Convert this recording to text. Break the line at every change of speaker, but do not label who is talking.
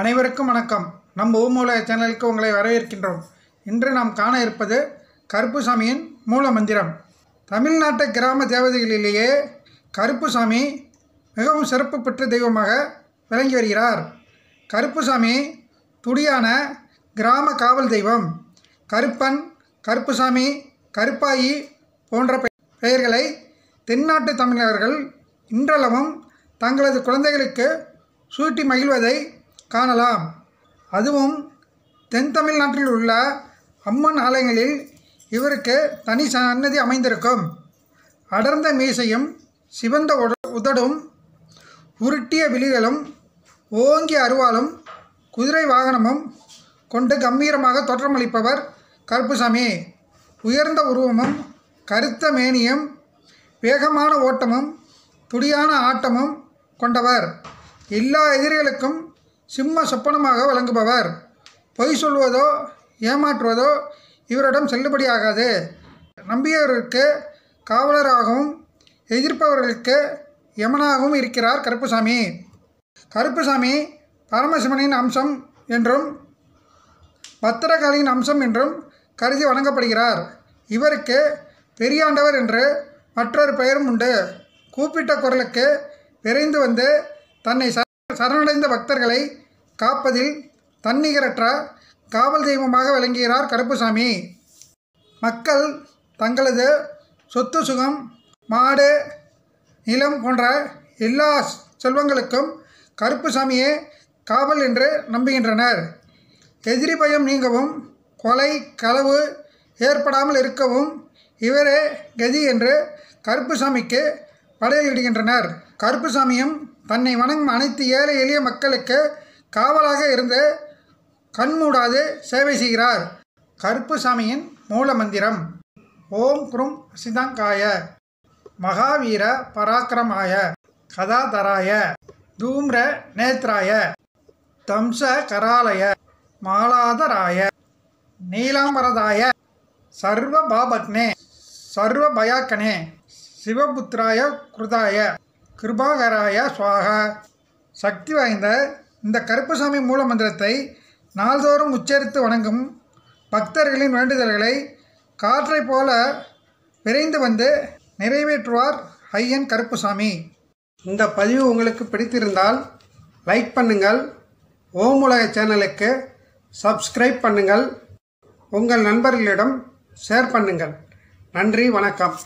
அனைவருக்கும் வணக்கம் நம்ம ஓமூல சேனலுக்கு உங்களை வரவேற்கின்றோம் இன்று நாம் காண இருப்பது கருப்புசாமியின் மூல மந்திரம் தமிழ்நாட்டு கிராம தேவதைகளிலேயே கருப்புசாமி மிகவும் சிறப்பு பெற்ற தெய்வமாக விளங்கி வருகிறார் கருப்புசாமி துடியான கிராம காவல் தெய்வம் கருப்பன் கருப்புசாமி கருப்பாயி போன்ற பெயர்களை தென்னாட்டு தமிழர்கள் இன்றளவும் தங்களது குழந்தைகளுக்கு சூட்டி மகிழ்வதை காணலாம் அதுவும் தென் தமிழ்நாட்டில் உள்ள அம்மன் ஆலயங்களில் இவருக்கு தனி சன்னதி அமைந்திருக்கும் அடர்ந்த மீசையும் சிவந்த உதடும் உருட்டிய விழிகளும் ஓங்கி அருவாலும் குதிரை வாகனமும் கொண்டு கம்பீரமாக தோற்றமளிப்பவர் கருப்புசாமி உயர்ந்த உருவமும் கருத்த மேனியும் வேகமான ஓட்டமும் துடியான ஆட்டமும் கொண்டவர் எல்லா எதிரிகளுக்கும் சிம்ம சொப்பனமாக வழங்குபவர் பொய் சொல்வதோ ஏமாற்றுவதோ இவரிடம் செல்லுபடியாகாது நம்பியவர்களுக்கு காவலராகவும் எதிர்ப்பவர்களுக்கு யமனாகவும் இருக்கிறார் கருப்புசாமி கருப்புசாமி பரமசிவனின் அம்சம் என்றும் பத்திரகாளியின் அம்சம் என்றும் கருதி வணங்கப்படுகிறார் இவருக்கு பெரியாண்டவர் என்று மற்றொரு பெயரும் உண்டு கூப்பிட்ட குரலுக்கு விரைந்து வந்து தன்னை சரணடைந்த பக்தர்களை காப்பதில் தன்னிகரற்ற காவல் தெய்வமாக விளங்குகிறார் கருப்புசாமி மக்கள் தங்களது சொத்து சுகம் மாடு நிலம் போன்ற எல்லா செல்வங்களுக்கும் கருப்புசாமியே காவல் என்று நம்புகின்றனர் எதிரி பயம் நீங்கவும் கொலை களவு ஏற்படாமல் இருக்கவும் இவரே கதி என்று கருப்புசாமிக்கு படையலிடுகின்றனர் கருப்புசாமியும் தன்னை வணங்கும் அனைத்து ஏழை எளிய மக்களுக்கு காவலாக இருந்து கண்மூடாது சேவை செய்கிறார் கருப்புசாமியின் மூல மந்திரம் ஓம் குரும் சிதங்காய மகாவீர பராக்கிரமாய கதாதராய தூம்ர நேத்ராய தம்ச கராலய மாலாதராய நீலாம்பரதாய சர்வ பாபக்னே சர்வ பயாக்கனே சிவபுத்ராய குருதாய கிருபாகராய சுவாக சக்தி வாய்ந்த இந்த கருப்பசாமி மூல மந்திரத்தை நாள்தோறும் உச்சரித்து வணங்கும் பக்தர்களின் வேண்டுதல்களை காற்றை போல விரைந்து வந்து நிறைவேற்றுவார் ஐயன் கருப்புசாமி இந்த பதிவு உங்களுக்கு பிடித்திருந்தால் லைக் பண்ணுங்கள் ஓம் உலக சேனலுக்கு சப்ஸ்கிரைப் பண்ணுங்கள் உங்கள் நண்பர்களிடம் ஷேர் பண்ணுங்கள் நன்றி வணக்கம்